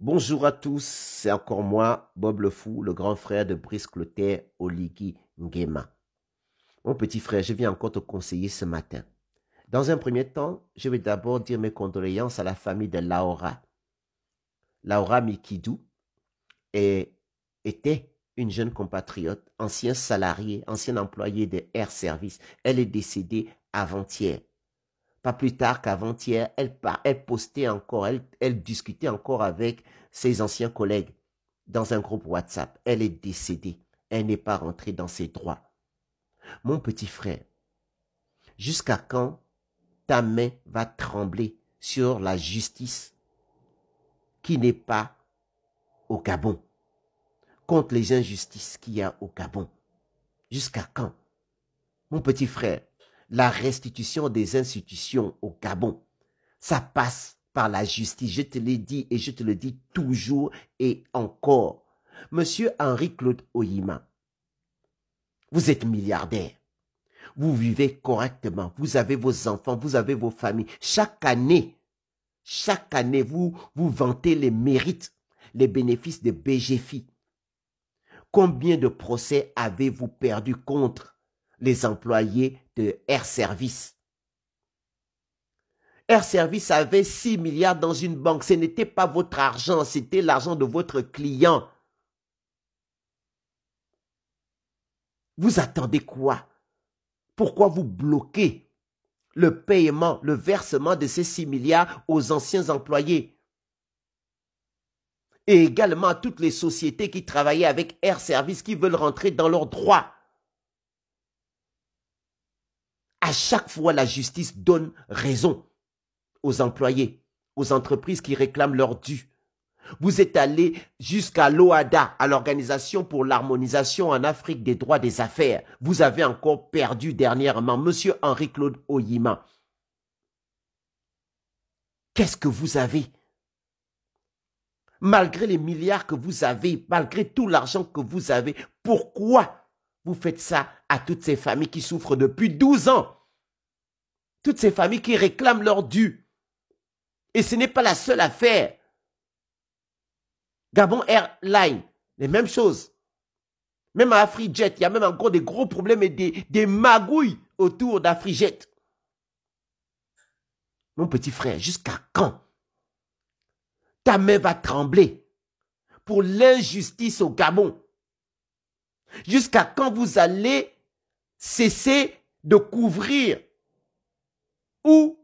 Bonjour à tous, c'est encore moi, Bob le Fou, le grand frère de Brice Clotaire Oligi Nguema. Mon petit frère, je viens encore te conseiller ce matin. Dans un premier temps, je vais d'abord dire mes condoléances à la famille de Laura. Laura Mikidou était une jeune compatriote, ancien salarié, ancien employé de Air Service. Elle est décédée avant-hier. Pas plus tard qu'avant-hier, elle, elle postait encore, elle, elle discutait encore avec ses anciens collègues dans un groupe WhatsApp. Elle est décédée. Elle n'est pas rentrée dans ses droits. Mon petit frère, jusqu'à quand ta main va trembler sur la justice qui n'est pas au Gabon, contre les injustices qu'il y a au Gabon Jusqu'à quand Mon petit frère, la restitution des institutions au Gabon. Ça passe par la justice, je te l'ai dit et je te le dis toujours et encore. Monsieur Henri-Claude Oyima, vous êtes milliardaire. Vous vivez correctement, vous avez vos enfants, vous avez vos familles. Chaque année, chaque année, vous, vous vantez les mérites, les bénéfices des BGFI. Combien de procès avez-vous perdu contre les employés de Air Service. Air Service avait 6 milliards dans une banque. Ce n'était pas votre argent, c'était l'argent de votre client. Vous attendez quoi Pourquoi vous bloquez le paiement, le versement de ces 6 milliards aux anciens employés et également à toutes les sociétés qui travaillaient avec Air Service qui veulent rentrer dans leurs droits À chaque fois, la justice donne raison aux employés, aux entreprises qui réclament leurs dû. Vous êtes allé jusqu'à l'OADA, à l'Organisation pour l'harmonisation en Afrique des droits des affaires. Vous avez encore perdu dernièrement Monsieur Henri-Claude Oyima. Qu'est-ce que vous avez Malgré les milliards que vous avez, malgré tout l'argent que vous avez, pourquoi vous faites ça à toutes ces familles qui souffrent depuis 12 ans toutes ces familles qui réclament leur dû. Et ce n'est pas la seule affaire. Gabon Airline, les mêmes choses. Même à AfriJet, il y a même encore des gros problèmes et des, des magouilles autour d'AfriJet. Mon petit frère, jusqu'à quand ta main va trembler pour l'injustice au Gabon Jusqu'à quand vous allez cesser de couvrir ou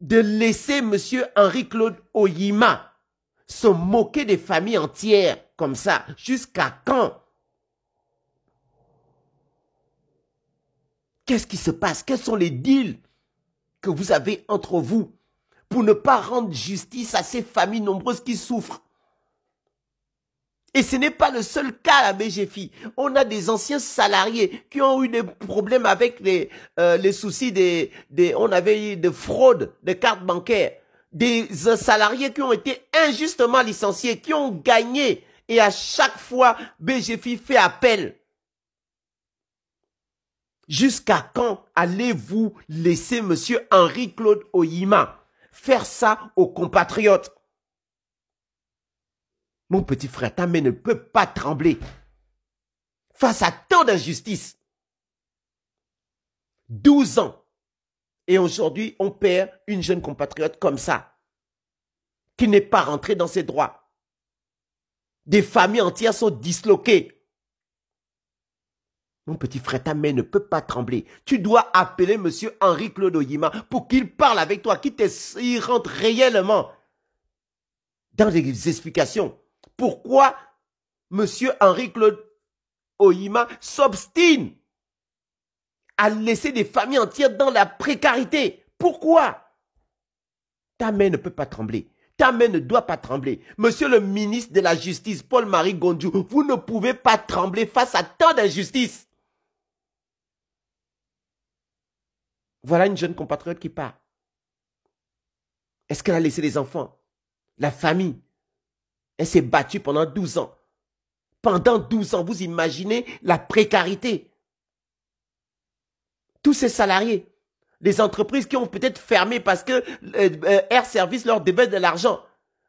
de laisser M. Henri-Claude Oyima se moquer des familles entières comme ça Jusqu'à quand Qu'est-ce qui se passe Quels sont les deals que vous avez entre vous pour ne pas rendre justice à ces familles nombreuses qui souffrent et ce n'est pas le seul cas à la BGFI. On a des anciens salariés qui ont eu des problèmes avec les, euh, les soucis des, des, on avait eu de fraude de cartes bancaires. Des euh, salariés qui ont été injustement licenciés, qui ont gagné. Et à chaque fois, BGFI fait appel. Jusqu'à quand allez-vous laisser monsieur Henri-Claude Oyima faire ça aux compatriotes? Mon petit frère, ta ne peut pas trembler face à tant d'injustices. 12 ans. Et aujourd'hui, on perd une jeune compatriote comme ça, qui n'est pas rentrée dans ses droits. Des familles entières sont disloquées. Mon petit frère, ta ne peut pas trembler. Tu dois appeler monsieur Henri Claude pour qu'il parle avec toi, qu'il rentre réellement dans les explications pourquoi M. Henri-Claude Oima s'obstine à laisser des familles entières dans la précarité. Pourquoi Ta main ne peut pas trembler. Ta main ne doit pas trembler. Monsieur le ministre de la Justice, Paul-Marie Gondjou, vous ne pouvez pas trembler face à tant d'injustices. Voilà une jeune compatriote qui part. Est-ce qu'elle a laissé les enfants, la famille, elle s'est battue pendant 12 ans. Pendant 12 ans, vous imaginez la précarité. Tous ces salariés, les entreprises qui ont peut-être fermé parce que euh, euh, Air Service leur devait de l'argent,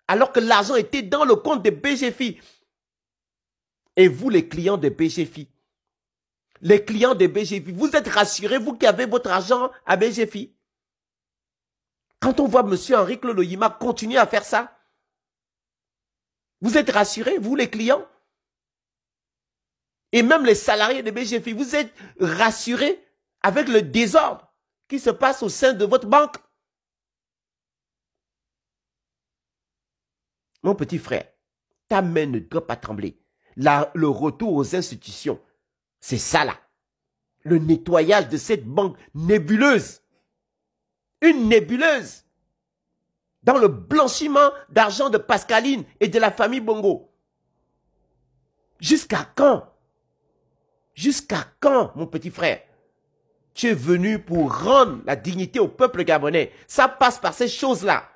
alors que l'argent était dans le compte de BGFI. Et vous, les clients de BGFI, les clients de BGFI, vous êtes rassurés, vous qui avez votre argent à BGFI. Quand on voit M. Henri Claude continuer à faire ça, vous êtes rassurés, vous les clients Et même les salariés de BGFI, vous êtes rassurés avec le désordre qui se passe au sein de votre banque Mon petit frère, ta main ne doit pas trembler. le retour aux institutions, c'est ça là. Le nettoyage de cette banque nébuleuse. Une nébuleuse dans le blanchiment d'argent de Pascaline et de la famille Bongo. Jusqu'à quand Jusqu'à quand, mon petit frère Tu es venu pour rendre la dignité au peuple gabonais. Ça passe par ces choses-là.